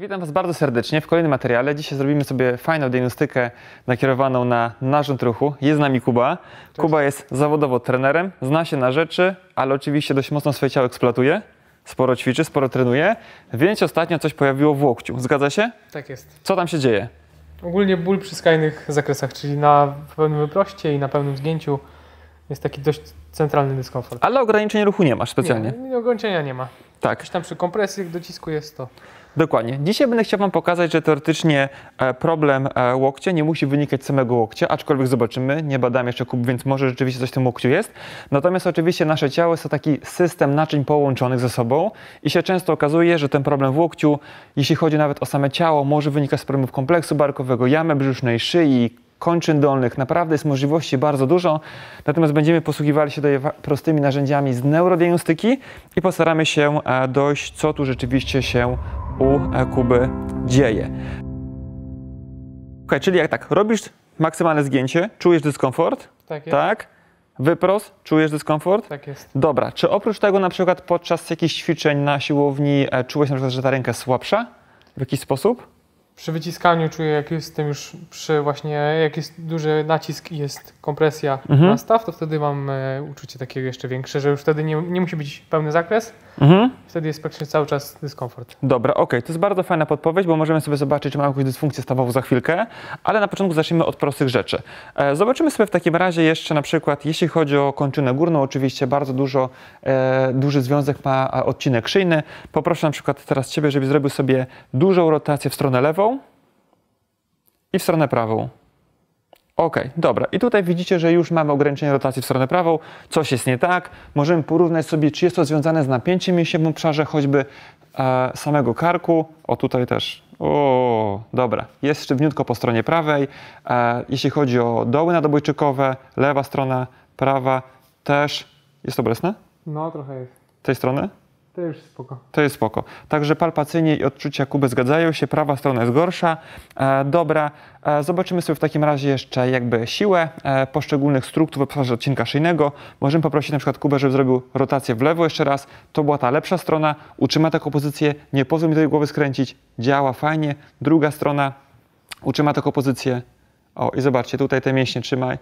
Witam Was bardzo serdecznie w kolejnym materiale. Dzisiaj zrobimy sobie fajną diagnostykę nakierowaną na narząd ruchu. Jest z nami Kuba. Cześć. Kuba jest zawodowo trenerem, zna się na rzeczy, ale oczywiście dość mocno swoje ciało eksploatuje. Sporo ćwiczy, sporo trenuje, więc ostatnio coś pojawiło w łokciu. Zgadza się? Tak jest. Co tam się dzieje? Ogólnie ból przy skrajnych zakresach, czyli na pełnym wyproście i na pełnym zgięciu jest taki dość centralny dyskomfort. Ale ograniczeń ruchu nie masz specjalnie? Nie, ograniczenia nie ma. Tak. już tam przy kompresji, docisku jest to. Dokładnie. Dzisiaj będę chciał Wam pokazać, że teoretycznie e, problem e, łokcia nie musi wynikać z samego łokcia, aczkolwiek zobaczymy, nie badam jeszcze kub, więc może rzeczywiście coś w tym łokciu jest. Natomiast oczywiście nasze ciało jest to taki system naczyń połączonych ze sobą i się często okazuje, że ten problem w łokciu, jeśli chodzi nawet o same ciało, może wynikać z problemów kompleksu barkowego, jamy brzusznej, szyi, kończyn dolnych. Naprawdę jest możliwości bardzo dużo, natomiast będziemy posługiwali się tutaj prostymi narzędziami z neurodiagnostyki i postaramy się e, dojść, co tu rzeczywiście się u e, Kuby dzieje. Okay, czyli jak tak, robisz maksymalne zgięcie, czujesz dyskomfort, tak, jest. tak? Wyprost, czujesz dyskomfort? Tak jest. Dobra, czy oprócz tego na przykład podczas jakichś ćwiczeń na siłowni e, czułeś na przykład, że ta ręka jest słabsza w jakiś sposób? przy wyciskaniu czuję, jak jestem już przy właśnie, jak jest duży nacisk i jest kompresja mhm. na staw, to wtedy mam e, uczucie takiego jeszcze większe, że już wtedy nie, nie musi być pełny zakres, Mhm. Wtedy jest praktycznie cały czas dyskomfort. Dobra, okej, okay. to jest bardzo fajna podpowiedź, bo możemy sobie zobaczyć, czy mamy jakąś dysfunkcję stawową za chwilkę, ale na początku zacznijmy od prostych rzeczy. E, zobaczymy sobie w takim razie jeszcze na przykład, jeśli chodzi o kończynę górną, oczywiście bardzo dużo, e, duży związek ma e, odcinek szyjny. Poproszę na przykład teraz Ciebie, żebyś zrobił sobie dużą rotację w stronę lewą i w stronę prawą. Ok, dobra. I tutaj widzicie, że już mamy ograniczenie rotacji w stronę prawą. Coś jest nie tak. Możemy porównać sobie, czy jest to związane z napięciem mięśniowym w obszarze choćby e, samego karku. O, tutaj też. O, dobra. Jest sztywniutko po stronie prawej. E, jeśli chodzi o doły nadobojczykowe, lewa strona, prawa też. Jest to bolesne? No, trochę jest. Tej strony? To już spoko. To jest spoko. Także palpacyjnie i odczucia Kuby zgadzają się, prawa strona jest gorsza. E, dobra, e, zobaczymy sobie w takim razie jeszcze jakby siłę e, poszczególnych struktur w obszarze odcinka szyjnego. Możemy poprosić na przykład Kubę, żeby zrobił rotację w lewo jeszcze raz. To była ta lepsza strona, utrzyma taką pozycję, nie pozwól mi tej głowy skręcić, działa fajnie. Druga strona utrzyma taką pozycję. O i zobaczcie, tutaj te mięśnie trzymaj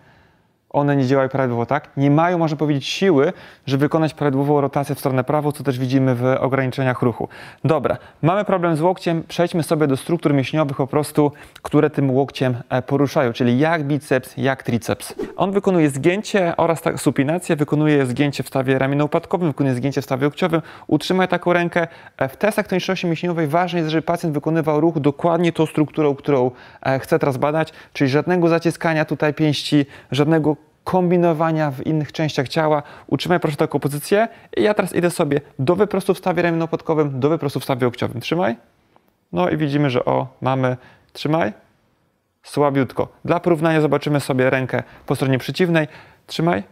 one nie działają prawidłowo, tak? Nie mają, można powiedzieć, siły, żeby wykonać prawidłową rotację w stronę prawo, co też widzimy w ograniczeniach ruchu. Dobra, mamy problem z łokciem, przejdźmy sobie do struktur mięśniowych po prostu, które tym łokciem e, poruszają, czyli jak biceps, jak triceps. On wykonuje zgięcie oraz tak, supinację, wykonuje zgięcie w stawie ramienno-upadkowym, wykonuje zgięcie w stawie łokciowym, utrzymaj taką rękę. E, w testach toniczności mięśniowej ważne jest, żeby pacjent wykonywał ruch dokładnie tą strukturą, którą e, chce teraz badać, czyli żadnego zaciskania tutaj pięści, żadnego kombinowania w innych częściach ciała. Utrzymaj proszę taką pozycję i ja teraz idę sobie do wyprostu w stawie ramienopodkowym, do wyprostu w stawie łokciowym. Trzymaj. No i widzimy, że o, mamy. Trzymaj. Słabiutko. Dla porównania zobaczymy sobie rękę po stronie przeciwnej. Trzymaj.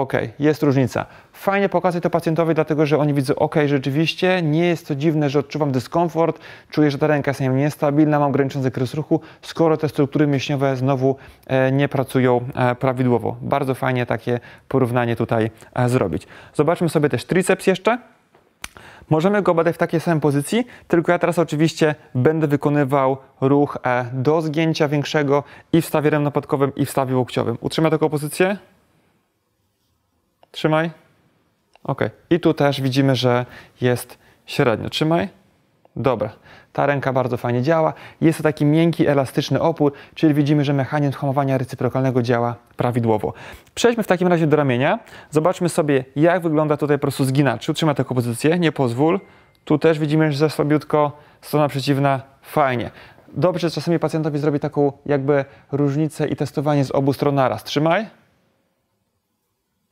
OK, jest różnica. Fajnie pokazać to pacjentowi, dlatego że oni widzą, OK, rzeczywiście nie jest to dziwne, że odczuwam dyskomfort, czuję, że ta ręka jest niestabilna, mam ograniczony zakres ruchu, skoro te struktury mięśniowe znowu e, nie pracują e, prawidłowo. Bardzo fajnie takie porównanie tutaj e, zrobić. Zobaczmy sobie też triceps jeszcze. Możemy go badać w takiej samej pozycji, tylko ja teraz oczywiście będę wykonywał ruch do zgięcia większego i w stawie podkowym i w stawie łokciowym. Utrzymam taką pozycję? Trzymaj. Ok. I tu też widzimy, że jest średnio. Trzymaj. Dobra. Ta ręka bardzo fajnie działa. Jest to taki miękki, elastyczny opór, czyli widzimy, że mechanizm hamowania reciprokalnego działa prawidłowo. Przejdźmy w takim razie do ramienia. Zobaczmy sobie, jak wygląda tutaj po prostu zginacz. Utrzymaj taką pozycję, nie pozwól. Tu też widzimy, że słabiutko, strona przeciwna, fajnie. Dobrze czasami pacjentowi zrobić taką jakby różnicę i testowanie z obu stron naraz. Trzymaj.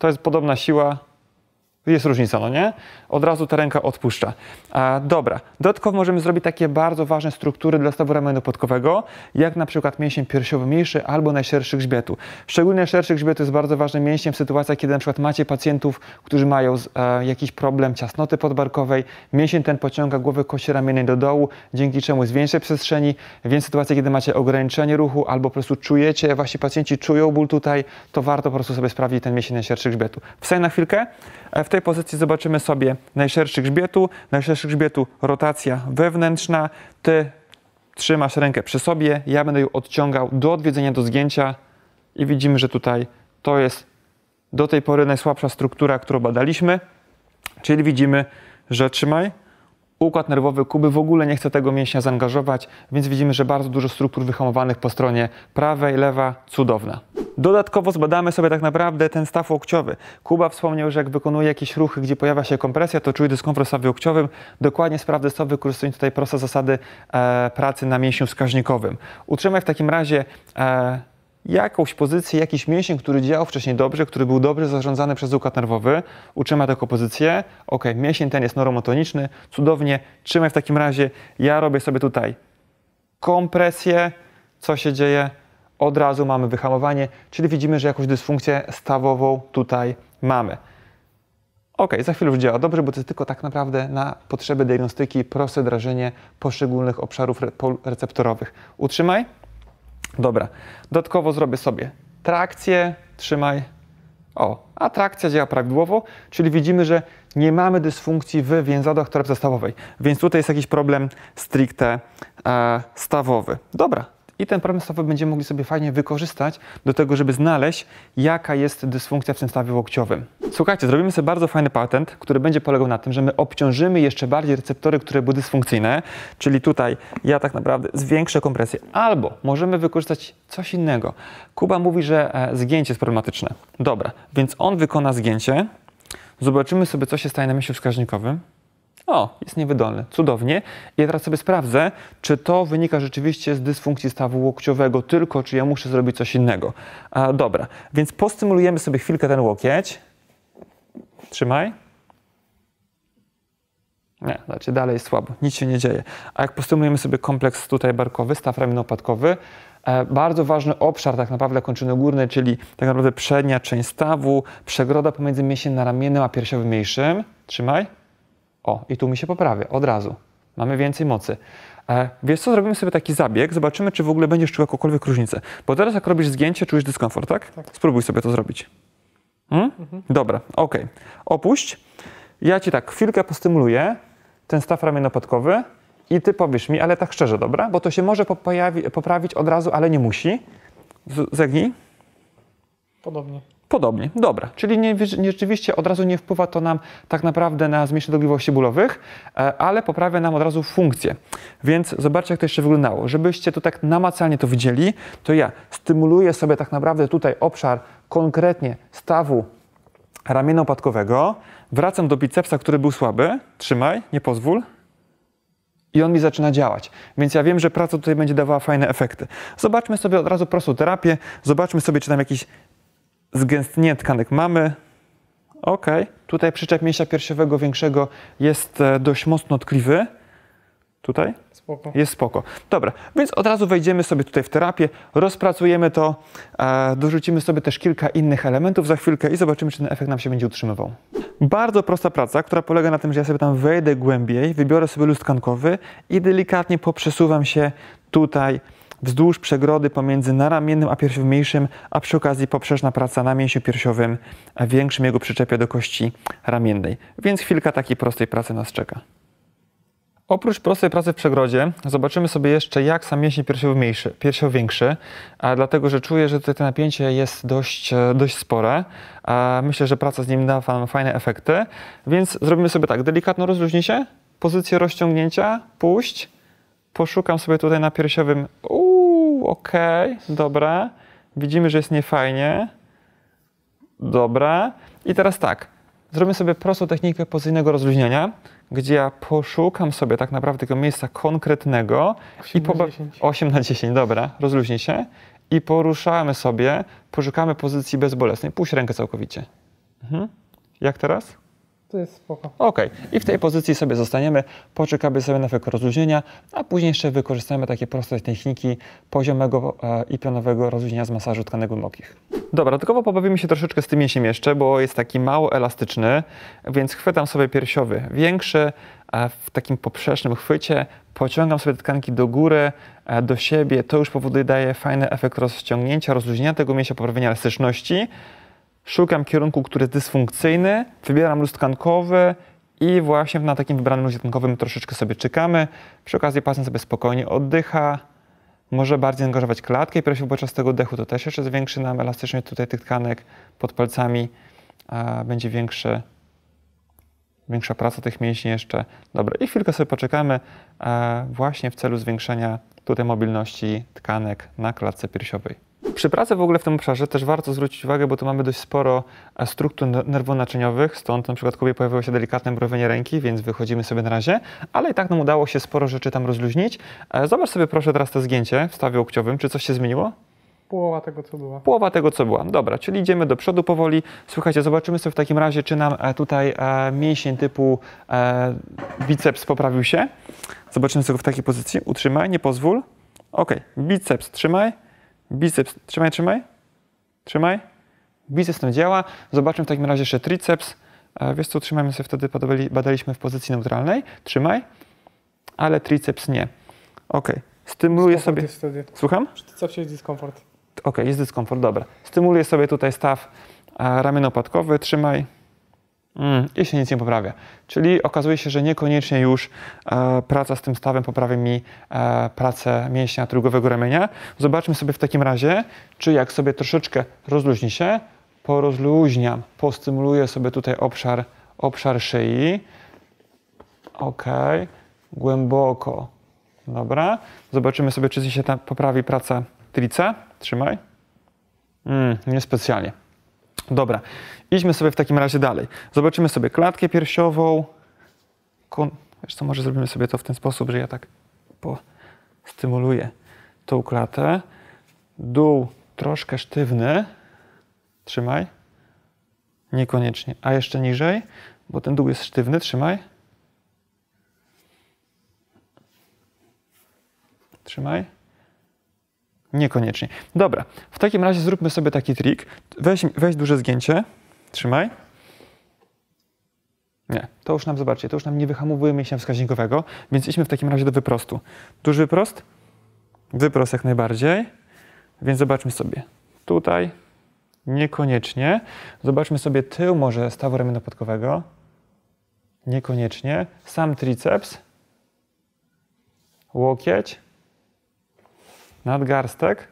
To jest podobna siła, jest różnica, no nie? Od razu ta ręka odpuszcza. A, dobra, dodatkowo możemy zrobić takie bardzo ważne struktury dla stawu ramienia podkowego, jak na przykład mięsień piersiowy mniejszy albo najszerszy grzbietu. Szczególnie najszerszy grzbietu jest bardzo ważnym mięsiem w sytuacjach, kiedy na przykład macie pacjentów, którzy mają e, jakiś problem ciasnoty podbarkowej. Mięsień ten pociąga głowę kości ramiennej do dołu, dzięki czemu jest większej przestrzeni, więc sytuacje, kiedy macie ograniczenie ruchu albo po prostu czujecie, wasi pacjenci czują ból tutaj, to warto po prostu sobie sprawdzić ten mięsień najszerszy grzbietu. Wstań na chwilkę. E, w tej pozycji zobaczymy sobie najszerszy grzbietu, najszerszy grzbietu rotacja wewnętrzna. Ty trzymasz rękę przy sobie, ja będę ją odciągał do odwiedzenia, do zgięcia i widzimy, że tutaj to jest do tej pory najsłabsza struktura, którą badaliśmy, czyli widzimy, że trzymaj, Układ nerwowy Kuby w ogóle nie chce tego mięśnia zaangażować, więc widzimy, że bardzo dużo struktur wyhamowanych po stronie prawej, lewa, cudowna. Dodatkowo zbadamy sobie tak naprawdę ten staw łokciowy. Kuba wspomniał, że jak wykonuje jakieś ruchy, gdzie pojawia się kompresja, to czuje dyskomfort w stawie łokciowym. Dokładnie sprawdzę sobie, wykorzystując tutaj proste zasady e, pracy na mięśniu wskaźnikowym. Utrzymaj w takim razie e, jakąś pozycję, jakiś mięsień, który działał wcześniej dobrze, który był dobrze zarządzany przez układ nerwowy, utrzyma taką pozycję, ok, mięsień ten jest neuromotoniczny, cudownie, trzymaj w takim razie, ja robię sobie tutaj kompresję, co się dzieje, od razu mamy wyhamowanie, czyli widzimy, że jakąś dysfunkcję stawową tutaj mamy. Ok, za chwilę już działa dobrze, bo to jest tylko tak naprawdę na potrzeby diagnostyki proste drażenie poszczególnych obszarów receptorowych. Utrzymaj, Dobra, dodatkowo zrobię sobie trakcję, trzymaj. O, a trakcja działa prawidłowo, czyli widzimy, że nie mamy dysfunkcji w więzadłach torebce stawowej, więc tutaj jest jakiś problem stricte e, stawowy. Dobra, i ten problem stawowy będziemy mogli sobie fajnie wykorzystać do tego, żeby znaleźć, jaka jest dysfunkcja w tym stawie łokciowym. Słuchajcie, zrobimy sobie bardzo fajny patent, który będzie polegał na tym, że my obciążymy jeszcze bardziej receptory, które były dysfunkcyjne, czyli tutaj ja tak naprawdę zwiększę kompresję, albo możemy wykorzystać coś innego. Kuba mówi, że e, zgięcie jest problematyczne. Dobra, więc on wykona zgięcie. Zobaczymy sobie, co się staje na myśli wskaźnikowym. O, jest niewydolny. Cudownie. Ja teraz sobie sprawdzę, czy to wynika rzeczywiście z dysfunkcji stawu łokciowego tylko, czy ja muszę zrobić coś innego. A, dobra, więc postymulujemy sobie chwilkę ten łokieć. Trzymaj. Nie, znaczy dalej jest słabo, nic się nie dzieje. A jak postymulujemy sobie kompleks tutaj barkowy, staw ramionopadkowy, e, bardzo ważny obszar tak naprawdę kończyny górnej, czyli tak naprawdę przednia część stawu, przegroda pomiędzy na naramiennym a piersiowym mniejszym. Trzymaj. O, i tu mi się poprawia od razu. Mamy więcej mocy. E, wiesz co, zrobimy sobie taki zabieg, zobaczymy, czy w ogóle będziesz czuł jakąkolwiek różnicę. Bo teraz jak robisz zgięcie, czujesz dyskomfort, tak? tak. Spróbuj sobie to zrobić. Hmm? Mhm. Dobra, ok. Opuść. Ja ci tak chwilkę postymuluję, ten staw ramienopadkowy i ty powiesz mi, ale tak szczerze, dobra? Bo to się może poprawi poprawić od razu, ale nie musi. zegnij. Podobnie. Podobnie, dobra, czyli nie, nie, rzeczywiście od razu nie wpływa to nam tak naprawdę na zmniejszenie dolegliwości bólowych, e, ale poprawia nam od razu funkcję. Więc zobaczcie, jak to jeszcze wyglądało. Żebyście to tak namacalnie to widzieli, to ja stymuluję sobie tak naprawdę tutaj obszar konkretnie stawu ramienia opadkowego, wracam do bicepsa, który był słaby, trzymaj, nie pozwól, i on mi zaczyna działać. Więc ja wiem, że praca tutaj będzie dawała fajne efekty. Zobaczmy sobie od razu prostą terapię, zobaczmy sobie, czy tam jakiś zgęstnienie tkanek mamy. Ok, tutaj przyczep mięśnia piersiowego większego jest e, dość mocno tkliwy. Tutaj? Spoko. Jest spoko. Dobra, więc od razu wejdziemy sobie tutaj w terapię, rozpracujemy to, e, dorzucimy sobie też kilka innych elementów za chwilkę i zobaczymy, czy ten efekt nam się będzie utrzymywał. Bardzo prosta praca, która polega na tym, że ja sobie tam wejdę głębiej, wybiorę sobie lustkankowy i delikatnie poprzesuwam się tutaj wzdłuż przegrody pomiędzy naramiennym a piersiowym mniejszym, a przy okazji poprzeczna praca na mięsiu piersiowym większym jego przyczepie do kości ramiennej. Więc chwilka takiej prostej pracy nas czeka. Oprócz prostej pracy w przegrodzie zobaczymy sobie jeszcze jak sam mięsień piersiowy mniejszy, piersiowy większy, a dlatego że czuję, że tutaj to napięcie jest dość, e, dość spore. A myślę, że praca z nim da Wam fajne efekty, więc zrobimy sobie tak, delikatno rozluźnij się, pozycję rozciągnięcia, puść, poszukam sobie tutaj na piersiowym, ok, okej, dobra. Widzimy, że jest niefajnie. Dobra. I teraz tak. Zrobimy sobie prostą technikę pozycyjnego rozluźnienia, gdzie ja poszukam sobie tak naprawdę tego miejsca konkretnego 8 i poba- 8 na 10, dobra, rozluźnij się i poruszamy sobie, poszukamy pozycji bezbolesnej. Puść rękę całkowicie. Mhm. Jak teraz? To jest spoko. Okej, okay. i w tej pozycji sobie zostaniemy, poczekamy sobie na efekt rozluźnienia, a później jeszcze wykorzystamy takie proste techniki poziomego e, i pionowego rozluźnienia z masażu tkanek głębokich. Dobra, dodatkowo pobawimy się troszeczkę z tym mięsiem jeszcze, bo jest taki mało elastyczny, więc chwytam sobie piersiowy większy, w takim poprzecznym chwycie pociągam sobie tkanki do góry, e, do siebie. To już powoduje, daje fajny efekt rozciągnięcia, rozluźnienia tego mięsia, poprawienia elastyczności. Szukam kierunku, który jest dysfunkcyjny, wybieram tkankowy i właśnie na takim wybranym tkankowym troszeczkę sobie czekamy. Przy okazji pacjent sobie spokojnie oddycha, może bardziej angażować klatkę i piersi podczas dechu to też jeszcze zwiększy nam elastyczność tutaj tych tkanek pod palcami, będzie większy, większa praca tych mięśni jeszcze. Dobra, i chwilkę sobie poczekamy e, właśnie w celu zwiększenia tutaj mobilności tkanek na klatce piersiowej. Przy pracy w ogóle w tym obszarze też warto zwrócić uwagę, bo tu mamy dość sporo e, struktur nerwonaczyniowych, stąd na przykład kubie pojawiło się delikatne mrowienie ręki, więc wychodzimy sobie na razie, ale i tak nam udało się sporo rzeczy tam rozluźnić. E, zobacz sobie proszę teraz to zgięcie w stawie łokciowym, czy coś się zmieniło? Połowa tego, co była. Połowa tego, co była. Dobra, czyli idziemy do przodu powoli. Słuchajcie, zobaczymy sobie w takim razie, czy nam e, tutaj mięsień typu biceps poprawił się. Zobaczymy sobie w takiej pozycji. Utrzymaj, nie pozwól. Ok, biceps trzymaj biceps, trzymaj, trzymaj, trzymaj, biceps nam działa, zobaczmy w takim razie jeszcze triceps, e, wiesz co, trzymajmy sobie wtedy, badaliśmy w pozycji neutralnej, trzymaj, ale triceps nie. Ok, stymuluję sobie... wtedy. Słucham? Triceps jest dyskomfort. Ok, jest dyskomfort, dobra. Stymuluję sobie tutaj staw e, ramiono-opadkowy, trzymaj, Mm, i się nic nie poprawia. Czyli okazuje się, że niekoniecznie już e, praca z tym stawem poprawi mi e, pracę mięśnia drugowego ramienia. Zobaczmy sobie w takim razie, czy jak sobie troszeczkę rozluźni się, porozluźniam, postymuluję sobie tutaj obszar, obszar szyi. Ok, głęboko. Dobra, zobaczymy sobie, czy się tam poprawi praca trica. Trzymaj. Mm, niespecjalnie. Dobra, idźmy sobie w takim razie dalej. Zobaczymy sobie klatkę piersiową. Kon... Wiesz co, może zrobimy sobie to w ten sposób, że ja tak stymuluję tą klatę. Dół troszkę sztywny. Trzymaj. Niekoniecznie. A jeszcze niżej, bo ten dół jest sztywny. Trzymaj. Trzymaj. Niekoniecznie. Dobra, w takim razie zróbmy sobie taki trik. Weź, weź duże zgięcie. Trzymaj. Nie, to już nam, zobaczcie, to już nam nie wyhamowuje mięśnia wskaźnikowego, więc idźmy w takim razie do wyprostu. Duży wyprost? Wyprost jak najbardziej. Więc zobaczmy sobie. Tutaj niekoniecznie. Zobaczmy sobie tył może stawu ramienopodkowego. Niekoniecznie. Sam triceps. Łokieć Nadgarstek?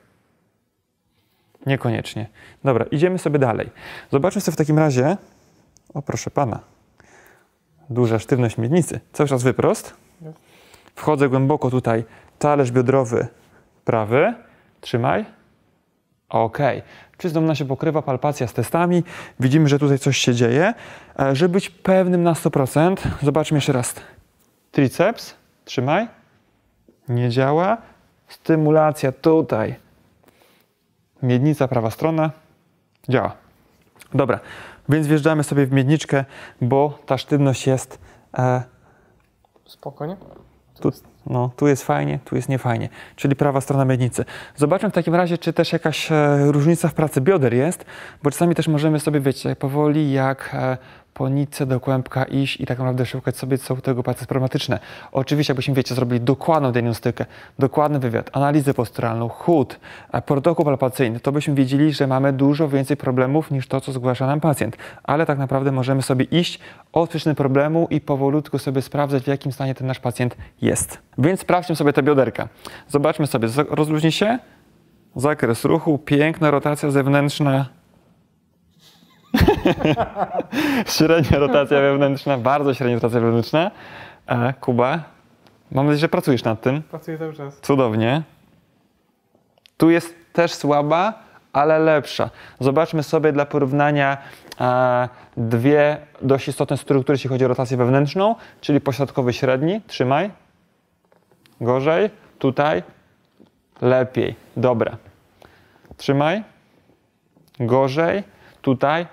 Niekoniecznie. Dobra, idziemy sobie dalej. Zobaczmy sobie w takim razie. O, proszę pana. Duża sztywność miednicy. Cały czas wyprost. Wchodzę głęboko tutaj. Talerz biodrowy prawy. Trzymaj. OK. Czy nam się pokrywa palpacja z testami? Widzimy, że tutaj coś się dzieje. E, żeby być pewnym na 100%, zobaczmy jeszcze raz. Triceps, trzymaj. Nie działa stymulacja tutaj, miednica, prawa strona, działa. Dobra, więc wjeżdżamy sobie w miedniczkę, bo ta sztywność jest... E, Spokojnie. Tu, no, tu jest fajnie, tu jest niefajnie, czyli prawa strona miednicy. Zobaczmy w takim razie, czy też jakaś e, różnica w pracy bioder jest, bo czasami też możemy sobie, wiecie, powoli jak e, po nitce do kłębka iść i tak naprawdę szukać sobie, co u tego pacjenta jest problematyczne. Oczywiście, jakbyśmy, wiecie, zrobili dokładną diagnostykę, dokładny wywiad, analizę posturalną, chód, e, protokół palpacyjny, to byśmy wiedzieli, że mamy dużo więcej problemów niż to, co zgłasza nam pacjent. Ale tak naprawdę możemy sobie iść od przyczyny problemu i powolutku sobie sprawdzać, w jakim stanie ten nasz pacjent jest. Więc sprawdźmy sobie te bioderka. Zobaczmy sobie, rozluźni się, zakres ruchu, piękna rotacja zewnętrzna, średnia rotacja wewnętrzna, bardzo średnia rotacja wewnętrzna. E, Kuba, mam nadzieję, że pracujesz nad tym. Pracuję cały czas. Cudownie. Tu jest też słaba, ale lepsza. Zobaczmy sobie dla porównania e, dwie dość istotne struktury, jeśli chodzi o rotację wewnętrzną, czyli pośrodkowy średni, trzymaj, gorzej, tutaj, lepiej, dobra. Trzymaj, gorzej, tutaj,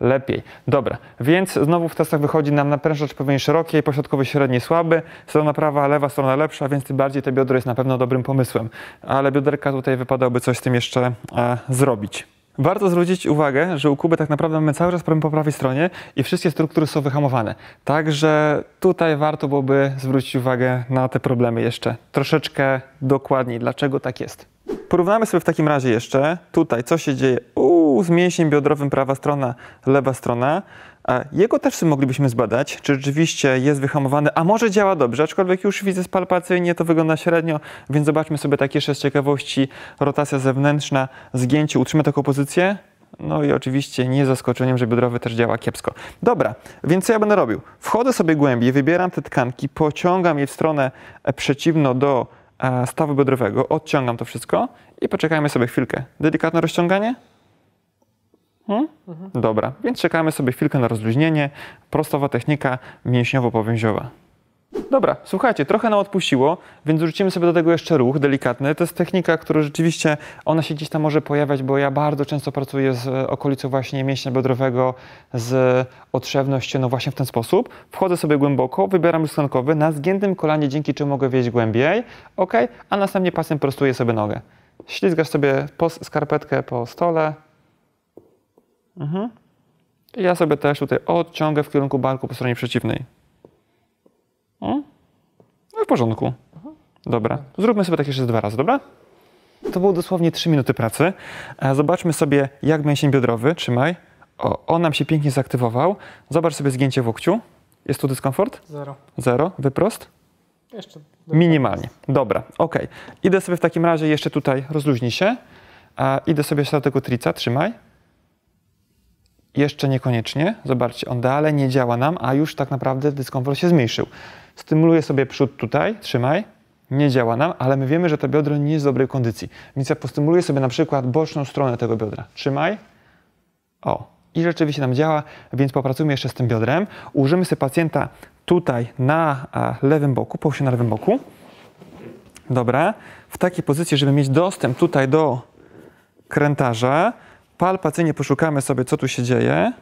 lepiej. Dobra, więc znowu w testach wychodzi nam naprężacz powinien szerokiej, pośrodkowy średni słaby, strona prawa, lewa strona lepsza, więc tym bardziej te biodro jest na pewno dobrym pomysłem. Ale bioderka tutaj wypadałoby coś z tym jeszcze e, zrobić. Warto zwrócić uwagę, że u Kuby tak naprawdę mamy cały czas problem po prawej stronie i wszystkie struktury są wyhamowane. Także tutaj warto byłoby zwrócić uwagę na te problemy jeszcze troszeczkę dokładniej, dlaczego tak jest. Porównamy sobie w takim razie jeszcze tutaj, co się dzieje Uuu, z mięśniem biodrowym prawa strona, lewa strona. Jego też moglibyśmy zbadać, czy rzeczywiście jest wyhamowany, a może działa dobrze, aczkolwiek już widzę nie to wygląda średnio, więc zobaczmy sobie tak jeszcze z ciekawości. Rotacja zewnętrzna, zgięcie, utrzyma taką pozycję. No i oczywiście nie zaskoczeniem, że biodrowy też działa kiepsko. Dobra, więc co ja będę robił? Wchodzę sobie głębiej, wybieram te tkanki, pociągam je w stronę e, przeciwną do E, stawu biodrowego, odciągam to wszystko i poczekajmy sobie chwilkę. Delikatne rozciąganie. Hmm? Mhm. Dobra, więc czekamy sobie chwilkę na rozluźnienie. Prostowa technika mięśniowo-powięziowa. Dobra, słuchajcie, trochę nam odpuściło, więc rzucimy sobie do tego jeszcze ruch delikatny. To jest technika, która rzeczywiście, ona się gdzieś tam może pojawiać, bo ja bardzo często pracuję z e, okolicą właśnie mięśnia biodrowego, z otrzewnością, no właśnie w ten sposób. Wchodzę sobie głęboko, wybieram lustankowy, na zgiętym kolanie, dzięki czemu mogę wejść głębiej, ok, a następnie pasem prostuję sobie nogę. Ślizgasz sobie po skarpetkę po stole. Mhm. I ja sobie też tutaj odciągę w kierunku barku po stronie przeciwnej. O? No w porządku. Dobra. Zróbmy sobie tak jeszcze dwa razy, dobra? To było dosłownie 3 minuty pracy. E, zobaczmy sobie, jak mięsień biodrowy, trzymaj. O, on nam się pięknie zaktywował. Zobacz sobie zgięcie w łokciu. Jest tu dyskomfort? Zero. Zero. Wyprost? Jeszcze. Minimalnie. Dobra, ok. Idę sobie w takim razie jeszcze tutaj, rozluźnij się. A e, idę sobie do tego trica, trzymaj. Jeszcze niekoniecznie, zobaczcie, on dalej nie działa nam, a już tak naprawdę dyskomfort się zmniejszył. Stymuluję sobie przód tutaj, trzymaj, nie działa nam, ale my wiemy, że to biodro nie jest w dobrej kondycji. Więc ja postymuluję sobie na przykład boczną stronę tego biodra. Trzymaj. O. I rzeczywiście nam działa, więc popracujmy jeszcze z tym biodrem. Użymy sobie pacjenta tutaj na lewym boku, połóż się na lewym boku. Dobra. W takiej pozycji, żeby mieć dostęp tutaj do krętarza, palpacyjnie poszukamy sobie, co tu się dzieje.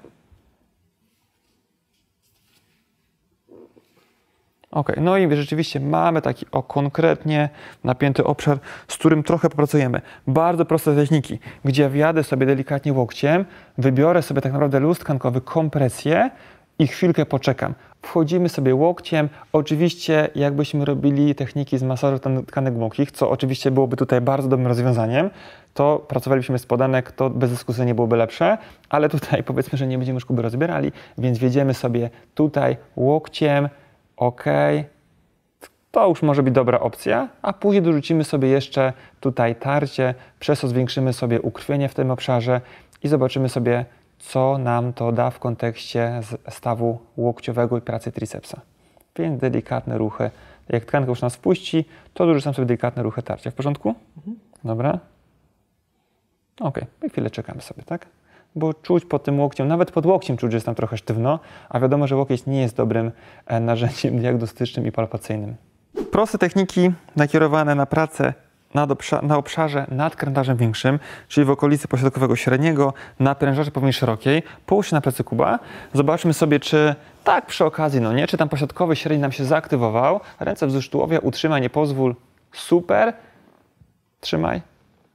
Ok, no i rzeczywiście mamy taki o konkretnie napięty obszar, z którym trochę popracujemy. Bardzo proste techniki, gdzie wjadę sobie delikatnie łokciem, wybiorę sobie tak naprawdę tkankowy, kompresję, i chwilkę poczekam. Wchodzimy sobie łokciem, oczywiście jakbyśmy robili techniki z masażu tkanek głębokich, co oczywiście byłoby tutaj bardzo dobrym rozwiązaniem, to pracowalibyśmy z podanek, to bez dyskusji nie byłoby lepsze, ale tutaj powiedzmy, że nie będziemy szkuby rozbierali, więc wjedziemy sobie tutaj łokciem, ok, to już może być dobra opcja, a później dorzucimy sobie jeszcze tutaj tarcie, przez co zwiększymy sobie ukrwienie w tym obszarze i zobaczymy sobie co nam to da w kontekście stawu łokciowego i pracy tricepsa. Więc delikatne ruchy. Jak tkanka już nas wpuści, to dorzucam sobie delikatne ruchy tarcia. W porządku? Mhm. Dobra. Ok, i chwilę czekamy sobie, tak? Bo czuć pod tym łokciem, nawet pod łokciem czuć, że jest tam trochę sztywno, a wiadomo, że łokieć nie jest dobrym e, narzędziem diagnostycznym i palpacyjnym. Proste techniki nakierowane na pracę na, obszarze nad krętarzem większym, czyli w okolicy pośrodkowego średniego, na prężarze powierzchni szerokiej, połóż się na plecy kuba, zobaczmy sobie, czy tak przy okazji, no nie, czy tam pośrodkowy średni nam się zaaktywował, ręce wzdłuż tułowia, utrzymaj, nie pozwól, super, trzymaj.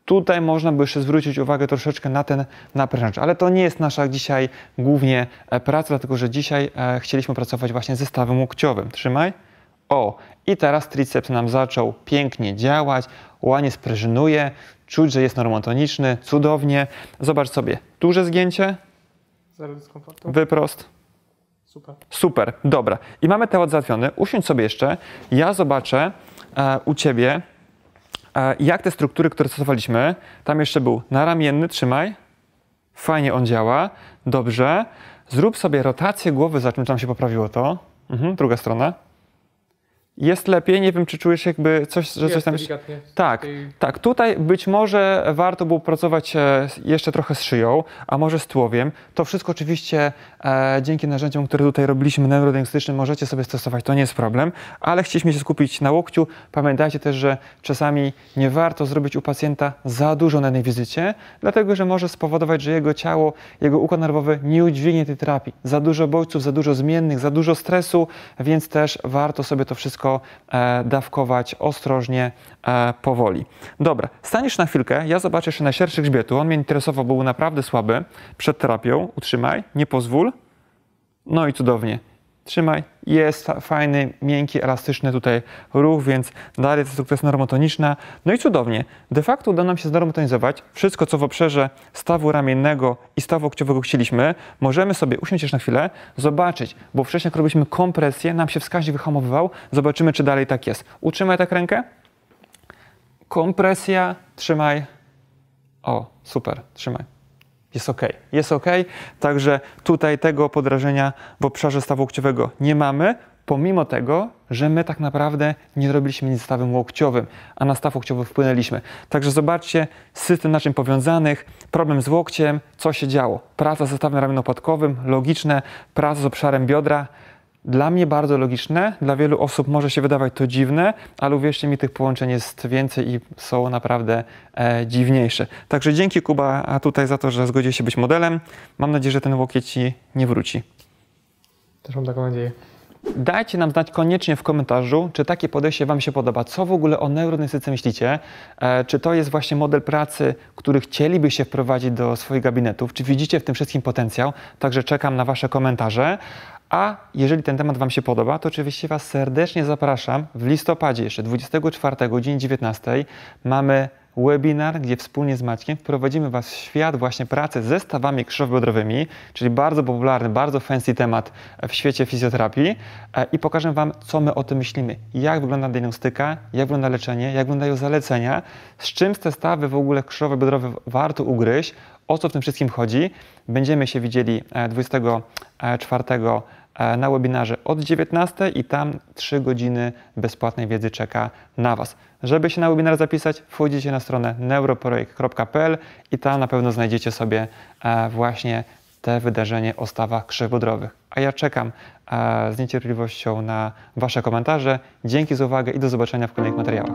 Tutaj można by jeszcze zwrócić uwagę troszeczkę na ten naprężacz, ale to nie jest nasza dzisiaj głównie e, praca, dlatego że dzisiaj e, chcieliśmy pracować właśnie ze stawem łokciowym. Trzymaj. O, i teraz triceps nam zaczął pięknie działać, łanie sprężynuje, czuć, że jest normotoniczny, cudownie. Zobacz sobie, duże zgięcie. Wyprost. Super. Super, dobra. I mamy te załatwiony. Usiądź sobie jeszcze. Ja zobaczę e, u Ciebie, e, jak te struktury, które stosowaliśmy, tam jeszcze był naramienny, trzymaj. Fajnie on działa. Dobrze. Zrób sobie rotację głowy, za czym tam się poprawiło to. Mhm, druga strona. Jest lepiej, nie wiem, czy czujesz jakby coś, że coś tam... Tak, tak. Tutaj być może warto było pracować e, jeszcze trochę z szyją, a może z tłowiem. To wszystko oczywiście e, dzięki narzędziom, które tutaj robiliśmy neurodynastycznym, możecie sobie stosować, to nie jest problem, ale chcieliśmy się skupić na łokciu. Pamiętajcie też, że czasami nie warto zrobić u pacjenta za dużo na tej wizycie, dlatego, że może spowodować, że jego ciało, jego układ nerwowy nie udźwignie tej terapii. Za dużo bodźców, za dużo zmiennych, za dużo stresu, więc też warto sobie to wszystko E, dawkować ostrożnie, e, powoli. Dobra, staniesz na chwilkę, ja zobaczę jeszcze na sierszy grzbietu. On mnie interesował, był naprawdę słaby. Przed terapią, utrzymaj, nie pozwól. No i cudownie trzymaj. Jest fajny, miękki, elastyczny tutaj ruch, więc dalej jest to jest normotoniczna. No i cudownie. De facto uda nam się znormotonizować wszystko, co w obszarze stawu ramiennego i stawu kciowego chcieliśmy. Możemy sobie usiąść jeszcze na chwilę, zobaczyć, bo wcześniej jak robiliśmy kompresję, nam się wskaźnik wyhamowywał. Zobaczymy, czy dalej tak jest. Utrzymaj tak rękę. Kompresja, trzymaj. O, super, trzymaj jest ok. Jest ok, także tutaj tego podrażenia w obszarze łokciowego nie mamy, pomimo tego, że my tak naprawdę nie zrobiliśmy nic z stawem łokciowym, a na staw łokciowy wpłynęliśmy. Także zobaczcie, system naczyń powiązanych, problem z łokciem, co się działo. Praca ze stawem ramionopadkowym, logiczne, praca z obszarem biodra, dla mnie bardzo logiczne, dla wielu osób może się wydawać to dziwne, ale uwierzcie mi, tych połączeń jest więcej i są naprawdę e, dziwniejsze. Także dzięki Kuba tutaj za to, że zgodził się być modelem. Mam nadzieję, że ten łokieć Ci nie wróci. Też mam taką nadzieję. Dajcie nam znać koniecznie w komentarzu, czy takie podejście Wam się podoba. Co w ogóle o neuronestyce myślicie? E, czy to jest właśnie model pracy, który chcielibyście wprowadzić do swoich gabinetów? Czy widzicie w tym wszystkim potencjał? Także czekam na Wasze komentarze. A jeżeli ten temat Wam się podoba, to oczywiście Was serdecznie zapraszam. W listopadzie jeszcze 24 godziny 19 mamy webinar, gdzie wspólnie z Maćkiem wprowadzimy Was w świat właśnie pracy ze stawami krzyżowo-biodrowymi, czyli bardzo popularny, bardzo fancy temat w świecie fizjoterapii e, i pokażę Wam, co my o tym myślimy, jak wygląda diagnostyka, jak wygląda leczenie, jak wyglądają zalecenia, z czym te stawy w ogóle krzyżowo-biodrowe warto ugryźć, o co w tym wszystkim chodzi. Będziemy się widzieli 24 e, E, na webinarze od 19 i tam 3 godziny bezpłatnej wiedzy czeka na Was. Żeby się na webinar zapisać, wchodzicie na stronę neuroprojekt.pl i tam na pewno znajdziecie sobie e, właśnie te wydarzenie o stawach krzywodrowych. A ja czekam e, z niecierpliwością na Wasze komentarze. Dzięki za uwagę i do zobaczenia w kolejnych materiałach.